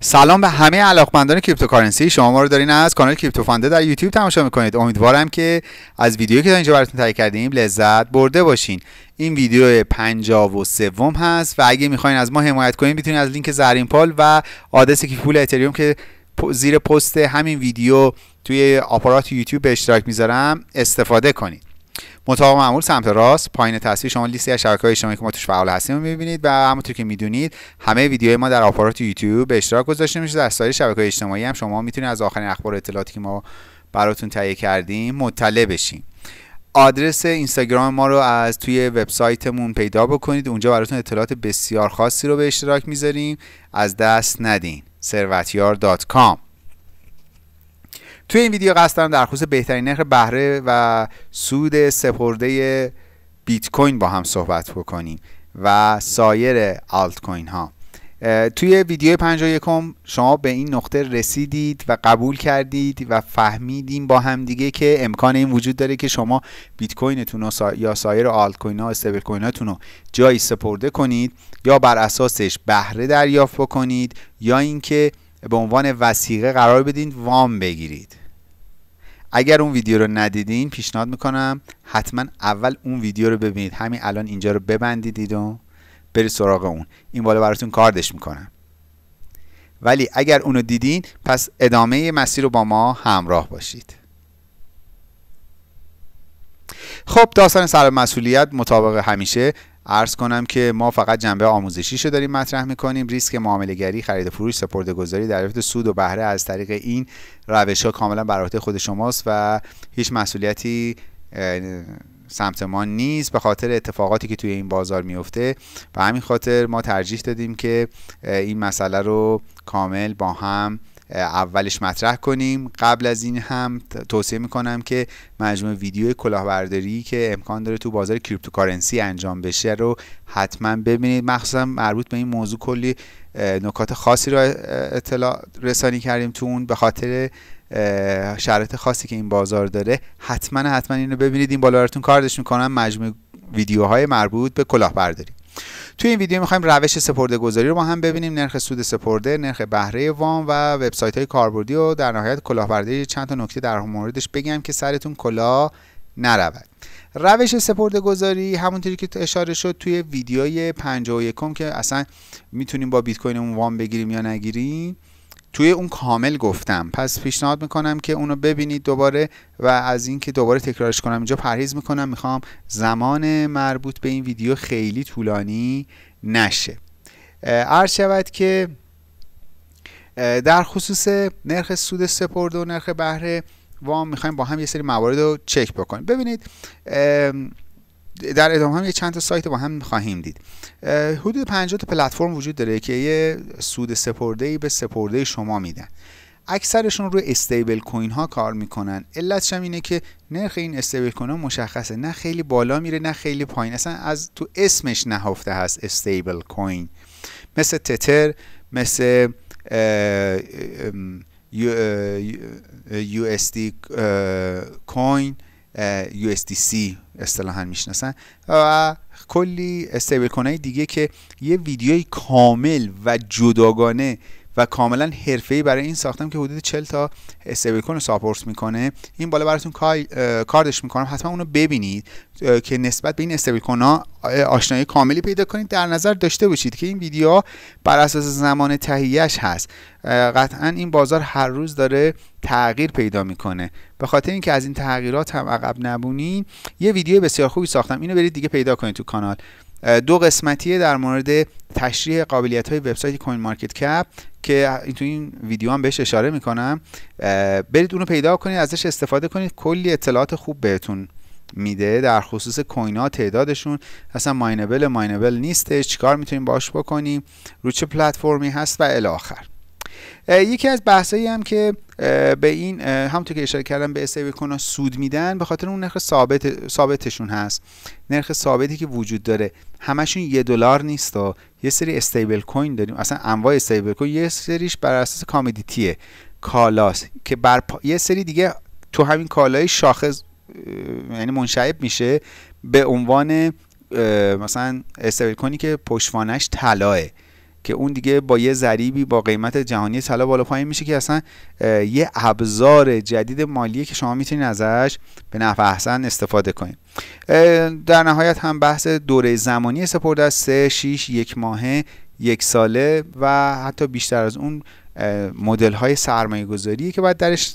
سلام به همه علاقمندان کریپتوکارنسی شما ما رو دارین از کانال کریپتو فنده در یوتیوب تماشا میکنید امیدوارم که از ویدیویی که تا اینجا براتون تهیه کردیم لذت برده باشین این ویدیو 53 هست و اگه میخواین از ما حمایت کنید میتونید از لینک زرین پال و آدرس کیف پول اتریوم که زیر پست همین ویدیو توی آپارات یوتیوب به اشتراک میذارم استفاده کنید مطابق معمول سمت راست پایین تصویر شما لیستی از های اجتماعی که ما توش فعال هستیم رو میبینید و همونطور که میدونید همه ویدیوهای ما در آپارات یوتیوب به اشتراک گذاشته میشه در سایر های اجتماعی هم شما میتونید از آخرین اخبار اطلاعاتی که ما براتون تهیه کردیم مطلع بشین آدرس اینستاگرام ما رو از توی وبسایتمون پیدا بکنید اونجا براتون اطلاعات بسیار خاصی رو به اشتراک میذاریم از دست ندین ثروتیار.com توی این ویدیو قصد دارم در خصوص بهترین نرخ بهره و سود سپرده بیت کوین با هم صحبت بکنیم و سایر آلت کوین ها توی ویدیو 51 شما به این نقطه رسیدید و قبول کردید و فهمیدیم با هم دیگه که امکان این وجود داره که شما بیت کوینتون یا سایر آلت کوین ها استیبل هاتون رو جایی سپرده کنید یا بر اساسش بهره دریافت بکنید یا اینکه به عنوان وسیقه قرار بدین وام بگیرید اگر اون ویدیو رو ندیدین پیشنهاد میکنم حتما اول اون ویدیو رو ببینید همین الان اینجا رو ببندیدید و برید سراغ اون این بالا براتون کاردش میکنم ولی اگر اونو دیدین پس ادامه مسیر رو با ما همراه باشید خب داستان سر مسئولیت مطابق همیشه عرض کنم که ما فقط جنبه آموزشی رو داریم مطرح میکنیم ریسک معامله گری خرید و فروش سپرده گذاری دریافت سود و بهره از طریق این روش ها کاملا بر خود شماست و هیچ مسئولیتی سمت ما نیست به خاطر اتفاقاتی که توی این بازار میفته و همین خاطر ما ترجیح دادیم که این مسئله رو کامل با هم اولش مطرح کنیم قبل از این هم توصیه میکنم که مجموع ویدیو کلاهبرداری که امکان داره تو بازار کریپتوکارنسی انجام بشه رو حتما ببینید مخصوصا مربوط به این موضوع کلی نکات خاصی رو اطلاع رسانی کردیم تو اون به خاطر شرایط خاصی که این بازار داره حتما حتما رو ببینید این بالا براتون کاردش میکنم مجموع ویدیوهای مربوط به کلاهبرداری توی این ویدیو میخوایم روش سپرده گذاری رو با هم ببینیم نرخ سود سپرده نرخ بهره وام و وبسایت های کاربردی و در نهایت کلاهبرداری چند تا نکته در موردش بگم که سرتون کلاه نرود روش سپرده گذاری همونطوری که اشاره شد توی ویدیوی 51 که اصلا میتونیم با بیت کوینمون وام بگیریم یا نگیریم توی اون کامل گفتم پس پیشنهاد میکنم که اونو ببینید دوباره و از اینکه دوباره تکرارش کنم اینجا پرهیز میکنم میخوام زمان مربوط به این ویدیو خیلی طولانی نشه عرض شود که در خصوص نرخ سود سپرد و نرخ بهره وام میخوایم با هم یه سری موارد رو چک بکنیم ببینید در ادامه هم یه چند تا سایت با هم خواهیم دید حدود 50 تا پلتفرم وجود داره که یه سود سپرده ای به سپرده شما میدن اکثرشون روی استیبل کوین ها کار میکنن علتش هم اینه که نرخ این استیبل کوین ها مشخصه نه خیلی بالا میره نه خیلی پایین اصلا از تو اسمش نهفته هست استیبل کوین مثل تتر مثل یو اس دی کوین USDC اصطلاحا میشناسن و کلی استیبل کوین دیگه که یه ویدیوی کامل و جداگانه و کاملا ای برای این ساختم که حدود 40 تا استیبل کوین رو ساپورت میکنه این بالا براتون کاردش میکنم حتما اونو ببینید که نسبت به این استیبل ها آشنایی کاملی پیدا کنید در نظر داشته باشید که این ویدیو بر اساس زمان تهیهش هست قطعا این بازار هر روز داره تغییر پیدا میکنه به خاطر اینکه از این تغییرات هم عقب نبونین یه ویدیو بسیار خوبی ساختم اینو برید دیگه پیدا کنید تو کانال دو قسمتیه در مورد تشریح قابلیت های وبسایت کوین مارکت کپ که تو این ویدیو هم بهش اشاره میکنم برید اونو پیدا کنید ازش استفاده کنید کلی اطلاعات خوب بهتون میده در خصوص کوین ها تعدادشون اصلا ماینبل ماینبل نیستش چیکار میتونیم باش بکنیم رو چه پلتفرمی هست و الی یکی از بحثایی هم که به این همونطور که اشاره کردم به استیبل سود میدن به خاطر اون نرخ ثابت ثابتشون هست نرخ ثابتی که وجود داره همشون یه دلار نیست و یه سری استیبل کوین داریم اصلا انواع استیبل کوین یه سریش بر اساس کامدیتیه کالاس که بر یه سری دیگه تو همین کالای شاخص یعنی منشعب میشه به عنوان مثلا استیبل کوینی که پشتوانش طلاه که اون دیگه با یه ضریبی با قیمت جهانی طلا بالا پایین میشه که اصلا یه ابزار جدید مالیه که شما میتونید ازش به نفع احسن استفاده کنید در نهایت هم بحث دوره زمانی سپرده از 3 6 یک ماهه یک ساله و حتی بیشتر از اون مدل های سرمایه گذاری که باید درش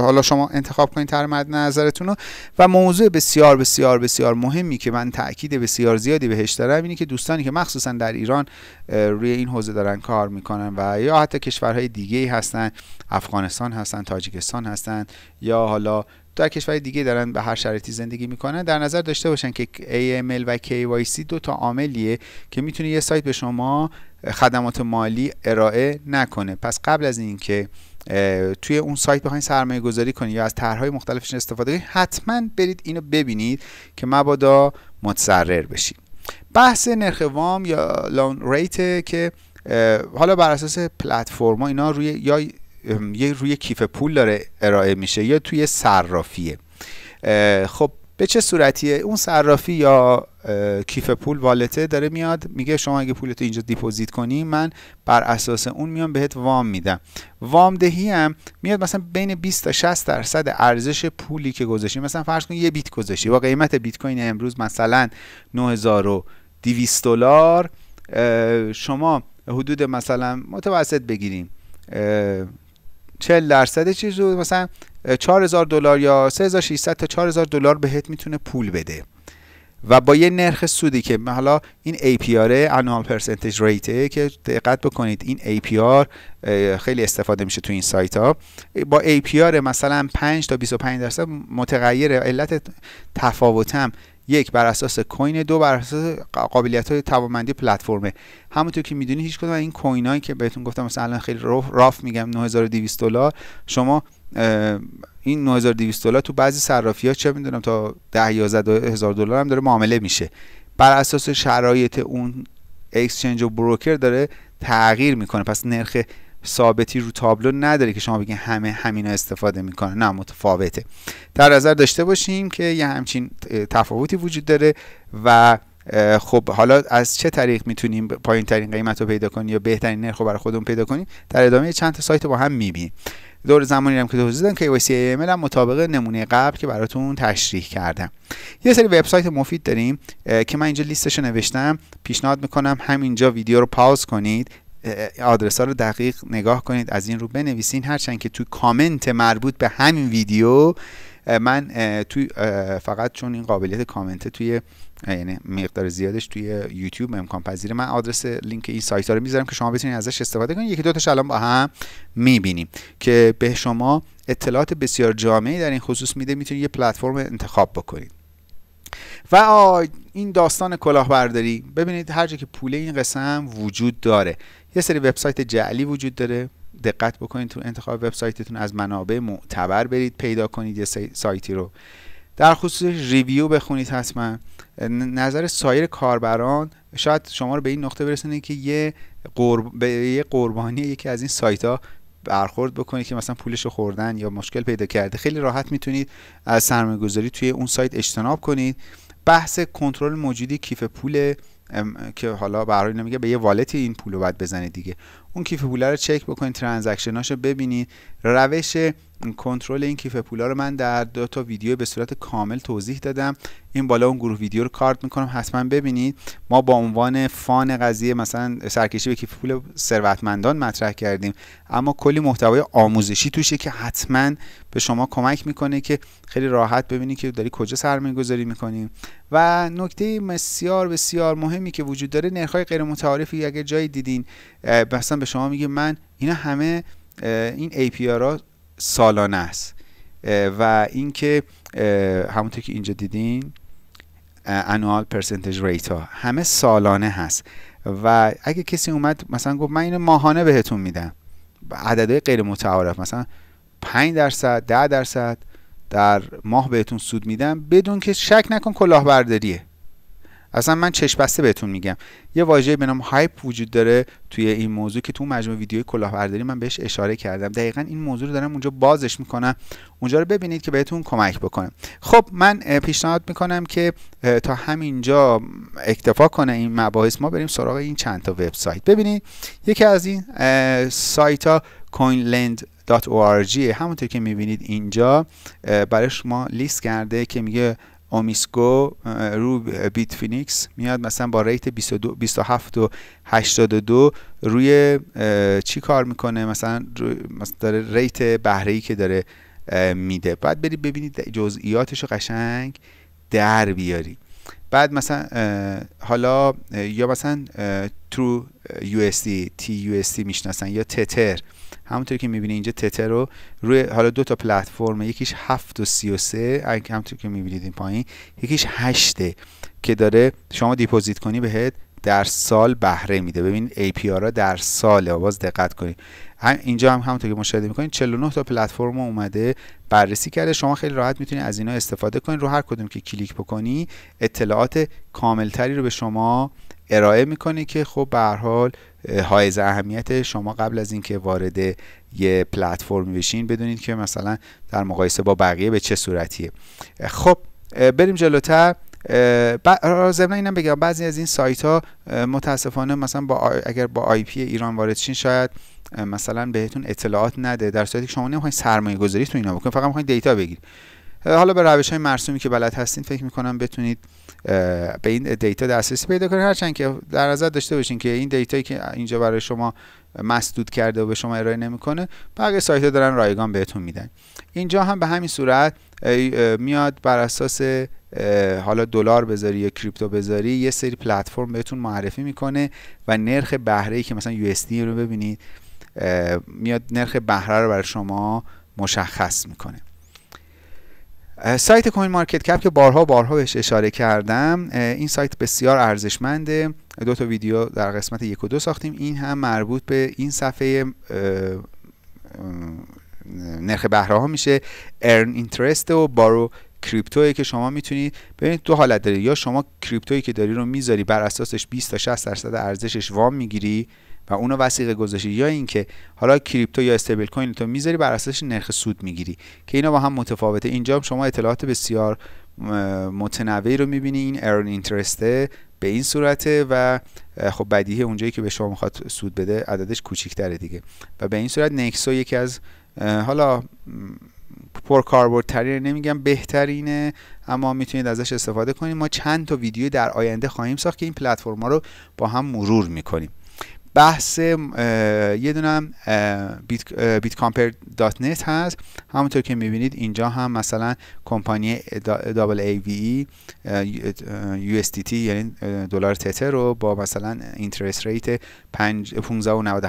حالا شما انتخاب کنید تر مد نظرتون رو و موضوع بسیار بسیار بسیار مهمی که من تاکید بسیار زیادی بهش دارم اینه که دوستانی که مخصوصا در ایران روی این حوزه دارن کار میکنن و یا حتی کشورهای دیگه ای هستن افغانستان هستن تاجیکستان هستن یا حالا در کشور دیگه دارن به هر شرایطی زندگی میکنن در نظر داشته باشن که AML و KYC دو تا عاملیه که میتونه یه سایت به شما خدمات مالی ارائه نکنه پس قبل از اینکه توی اون سایت بخواید سرمایه گذاری کنید یا از طرحهای مختلفش استفاده کنید حتما برید اینو ببینید که مبادا متضرر بشید بحث نرخ وام یا لون ریت که حالا بر اساس پلتفرما اینا روی یا یه روی کیف پول داره ارائه میشه یا توی صرافیه خب به چه صورتیه اون صرافی یا کیف پول والته داره میاد میگه شما اگه پولتو اینجا دیپوزیت کنی من بر اساس اون میام بهت وام میدم وام دهی هم میاد مثلا بین 20 تا 60 درصد ارزش پولی که گذاشتی مثلا فرض کن یه بیت گذاشتی با قیمت بیت کوین امروز مثلا 9200 دلار شما حدود مثلا متوسط بگیریم 40 درصد چیز رو مثلا 4000 دلار یا 3600 تا 4000 دلار بهت میتونه پول بده و با یه نرخ سودی که حالا این APR annual percentage rate که دقت بکنید این APR خیلی استفاده میشه تو این سایت ها با APR مثلا 5 تا 25 درصد متغیر علت تفاوتم یک بر اساس کوین دو بر اساس قابلیت های توانمندی پلتفرمه همونطور که میدونی هیچ کدوم این کوین هایی که بهتون گفتم مثلا الان خیلی راف, میگم 9200 دلار شما این 9200 دلار تو بعضی صرافی ها چه میدونم تا 10 هزار دلار هم داره معامله میشه بر اساس شرایط اون اکسچنج و بروکر داره تغییر میکنه پس نرخ ثابتی رو تابلو نداره که شما بگین همه همینا استفاده میکنه نه متفاوته در نظر داشته باشیم که یه همچین تفاوتی وجود داره و خب حالا از چه طریق میتونیم پایین ترین قیمت رو پیدا کنیم یا بهترین نرخ رو برای خودمون پیدا کنیم در ادامه چند تا سایت با هم میبینیم دور زمانی هم که توضیح دادم که KYC AML هم مطابق نمونه قبل که براتون تشریح کردم یه سری وبسایت مفید داریم که من اینجا لیستش رو نوشتم پیشنهاد میکنم همینجا ویدیو رو پاز کنید آدرس ها رو دقیق نگاه کنید از این رو بنویسین هرچند که توی کامنت مربوط به همین ویدیو من توی فقط چون این قابلیت کامنت توی یعنی مقدار زیادش توی یوتیوب امکان پذیره من آدرس لینک این سایت ها رو میذارم که شما بتونید ازش استفاده کنید یکی دو تاش الان با هم میبینیم که به شما اطلاعات بسیار جامعی در این خصوص میده میتونید یه پلتفرم انتخاب بکنید و این داستان کلاهبرداری ببینید هر جا که پوله این قسم وجود داره یه سری وبسایت جعلی وجود داره دقت بکنید تو انتخاب وبسایتتون از منابع معتبر برید پیدا کنید یه سایتی رو در خصوص ریویو بخونید حتما نظر سایر کاربران شاید شما رو به این نقطه برسونه که یه, یه قربانی یکی از این سایت ها برخورد بکنید که مثلا پولش خوردن یا مشکل پیدا کرده خیلی راحت میتونید از سرمایه‌گذاری توی اون سایت اجتناب کنید بحث کنترل موجودی کیف پول که حالا برای نمیگه به یه والتی این رو باید بزنه دیگه اون کیف پولا رو چک بکنید ترانزکشناش رو ببینید روش کنترل این کیف پولا رو من در دو تا ویدیو به صورت کامل توضیح دادم این بالا اون گروه ویدیو رو کارت میکنم حتما ببینید ما با عنوان فان قضیه مثلا سرکشی به کیف پول ثروتمندان مطرح کردیم اما کلی محتوای آموزشی توشه که حتما به شما کمک میکنه که خیلی راحت ببینید که داری کجا سرمایه‌گذاری میکنیم و نکته بسیار بسیار مهمی که وجود داره نرخ‌های غیر متعارفی اگه جای دیدین مثلا شما میگه من اینا همه این ای API ها سالانه است و اینکه همونطور که اینجا دیدین انوال پرسنتج ریت ها همه سالانه هست و اگه کسی اومد مثلا گفت من اینو ماهانه بهتون میدم عددهای غیر متعارف مثلا 5 درصد 10 درصد در ماه بهتون سود میدم بدون که شک نکن کلاهبرداریه اصلا من چشم بسته بهتون میگم یه واژه به نام هایپ وجود داره توی این موضوع که تو مجموعه ویدیوی کلاهبرداری من بهش اشاره کردم دقیقا این موضوع رو دارم اونجا بازش میکنم اونجا رو ببینید که بهتون کمک بکنم خب من پیشنهاد میکنم که تا همینجا اکتفا کنه این مباحث ما بریم سراغ این چند تا وبسایت ببینید یکی از این سایت ها coinland.org همونطور که میبینید اینجا برای شما لیست کرده که میگه اومیسکو رو بیت فینیکس میاد مثلا با ریت 22 27 و 82 روی چی کار میکنه مثلا مثلا داره ریت بهره که داره میده بعد برید ببینید جزئیاتش رو قشنگ در بیاری بعد مثلا حالا یا مثلا ترو یو اس دی تی یو اس دی میشناسن یا تتر همونطور که میبینی اینجا تتر رو روی حالا دو تا پلتفرم یکیش 7 و 33 همونطوری که میبینید این پایین یکیش 8 که داره شما دیپوزیت کنی بهت در سال بهره میده ببین API را در سال باز دقت کنید اینجا هم همونطور که مشاهده میکنید 49 تا پلتفرم اومده بررسی کرده شما خیلی راحت میتونید از اینا استفاده کنید رو هر کدوم که کلیک بکنی اطلاعات کاملتری رو به شما ارائه میکنه که خب به هر حال حائز اهمیت شما قبل از اینکه وارد یه پلتفرم بشین بدونید که مثلا در مقایسه با بقیه به چه صورتیه خب بریم جلوتر ضمن اینم بگم بعضی از این سایت ها متاسفانه مثلا با اگر با آی پی ایران وارد شین شاید مثلا بهتون اطلاعات نده در صورتی که شما نمیخواید سرمایه گذاری تو اینا بکنید فقط میخواین دیتا بگیرید حالا به روش های مرسومی که بلد هستین فکر میکنم بتونید به این دیتا دسترسی پیدا کنید هرچند که در نظر داشته باشین که این دیتایی که اینجا برای شما مسدود کرده و به شما ارائه نمیکنه بقیه سایت ها دارن رایگان بهتون میدن اینجا هم به همین صورت میاد بر اساس حالا دلار بذاری یا کریپتو بذاری یه سری پلتفرم بهتون معرفی میکنه و نرخ بهره که مثلا یو رو ببینید میاد نرخ بهره رو برای شما مشخص میکنه سایت کوین مارکت کپ که بارها بارها بهش اشاره کردم این سایت بسیار ارزشمنده دو تا ویدیو در قسمت یک و دو ساختیم این هم مربوط به این صفحه نرخ بهره ها میشه earn interest و بارو کریپتویی که شما میتونید ببینید دو حالت داره یا شما کریپتویی که داری رو میذاری بر اساسش 20 تا 60 درصد ارزشش وام میگیری و اونو وسیقه گذاشتی یا اینکه حالا کریپتو یا استیبل کوین تو میذاری بر اساس نرخ سود میگیری که اینا با هم متفاوته اینجا شما اطلاعات بسیار متنوعی رو میبینی این ارن اینترسته به این صورته و خب بدیه اونجایی که به شما میخواد سود بده عددش کوچیکتره دیگه و به این صورت نکسو یکی از حالا پرکاربردترین نمیگم بهترینه اما میتونید ازش استفاده کنید ما چند تا ویدیو در آینده خواهیم ساخت که این پلتفرما رو با هم مرور میکنیم بحث یه دونم بیت دات نت هست همونطور که میبینید اینجا هم مثلا کمپانی دابل ای وی یو اس تی یعنی دلار تتر رو با مثلا اینترست ریت 15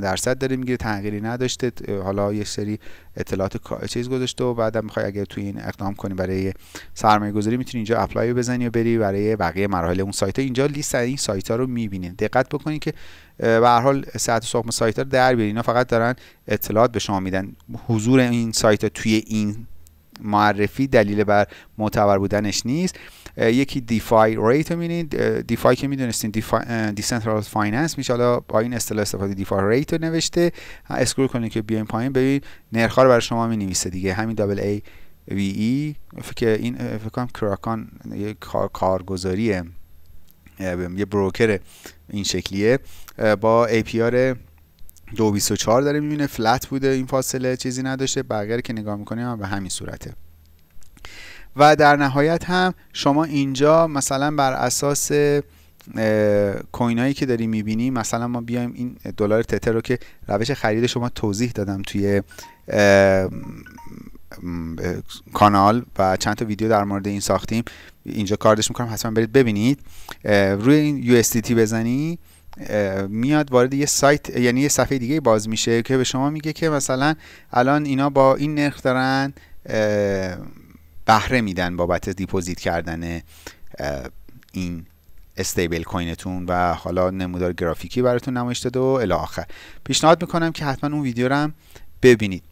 درصد داره میگیره تغییری نداشته حالا یه سری اطلاعات چیز گذاشته و بعدم میخوای اگر تو این اقدام کنی برای سرمایه گذاری میتونی اینجا اپلای بزنی و بری برای بقیه مراحل اون سایت ها اینجا لیست این سایت ها رو میبینید دقت بکنید که به هر حال ساعت سوق سایت ها در بیارین اینا فقط دارن اطلاعات به شما میدن حضور این سایت ها توی این معرفی دلیل بر معتبر بودنش نیست یکی دیفای ریت رو میدین دیفای که میدونستین دیسنترال فایننس میشه حالا با این اصطلاح استفاده دیفای ریت رو نوشته اسکرول کنید که بیایم پایین ببین ها رو برای شما می نویسه دیگه همین دابل ای وی ای این فکر کنم کراکان کار، کارگزاریه یه بروکر این شکلیه با APR 224 داره میبینه فلت بوده این فاصله چیزی نداشته بغیر که نگاه میکنیم هم به همین صورته و در نهایت هم شما اینجا مثلا بر اساس کوینایی که داری میبینی مثلا ما بیایم این دلار تتر رو که روش خرید شما توضیح دادم توی کانال و چند تا ویدیو در مورد این ساختیم اینجا کاردش میکنم حتما برید ببینید روی این USDT بزنی میاد وارد یه سایت یعنی یه صفحه دیگه باز میشه که به شما میگه که مثلا الان اینا با این نرخ دارن بهره میدن بابت دیپوزیت کردن این استیبل کوینتون و حالا نمودار گرافیکی براتون نمایش داده و الی آخر پیشنهاد میکنم که حتما اون ویدیو رو هم ببینید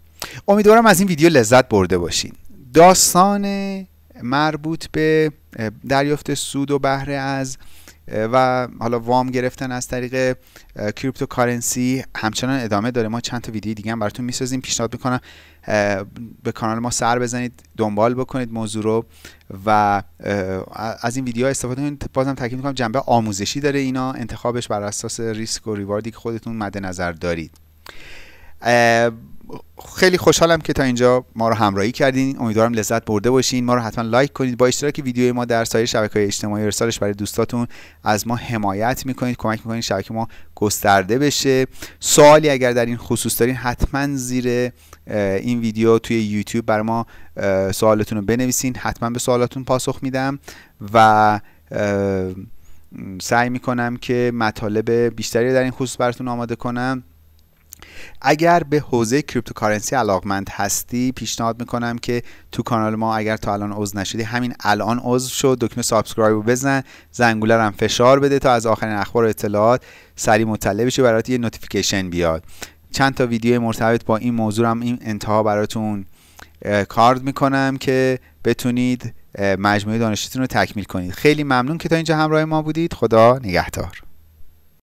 امیدوارم از این ویدیو لذت برده باشین داستان مربوط به دریافت سود و بهره از و حالا وام گرفتن از طریق کارنسی همچنان ادامه داره ما چند تا ویدیو دیگه هم براتون میسازیم پیشنهاد میکنم به کانال ما سر بزنید دنبال بکنید موضوع رو و از این ویدیو استفاده کنید بازم تاکید میکنم جنبه آموزشی داره اینا انتخابش بر اساس ریسک و ریواردی که خودتون مد نظر دارید خیلی خوشحالم که تا اینجا ما رو همراهی کردین امیدوارم لذت برده باشین ما رو حتما لایک کنید با اشتراک ویدیو ما در سایر شبکه اجتماعی ارسالش برای دوستاتون از ما حمایت میکنید کمک میکنید شبکه ما گسترده بشه سوالی اگر در این خصوص دارین حتما زیر این ویدیو توی یوتیوب بر ما سوالتون رو بنویسین حتما به سوالاتون پاسخ میدم و سعی میکنم که مطالب بیشتری در این خصوص براتون آماده کنم اگر به حوزه کریپتوکارنسی علاقمند هستی پیشنهاد میکنم که تو کانال ما اگر تا الان عضو نشدی همین الان عضو شد دکمه سابسکرایب رو بزن زنگوله هم فشار بده تا از آخرین اخبار و اطلاعات سریع مطلع بشی برات یه نوتیفیکیشن بیاد چند تا ویدیو مرتبط با این موضوع هم این انتها براتون کارد میکنم که بتونید مجموعه دانشتون رو تکمیل کنید خیلی ممنون که تا اینجا همراه ما بودید خدا نگهدار